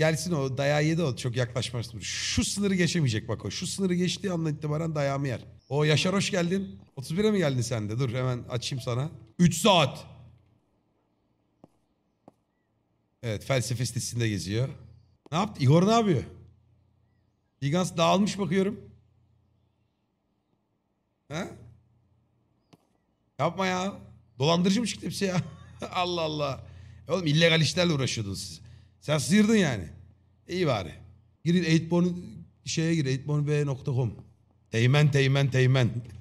Gelsin o dayağı yedi o çok yaklaşmasın. Şu sınırı geçemeyecek bak o. Şu sınırı geçtiği andan itibaren dayağımı yer. O Yaşar hoş geldin. 31'e mi geldin sen de? Dur hemen açayım sana. 3 saat. Evet felsefe sitesinde geziyor. Ne yaptı? Igor ne yapıyor? Gigans dağılmış bakıyorum. Ha? Yapma ya. Dolandırıcı mı çıktı hepsi ya? Allah Allah. Oğlum illegal işlerle uğraşıyordun siz. Sen sıyırdın yani. İyi bari. Girin 8 şeye gir 8bornb.com. Teğmen teğmen teğmen.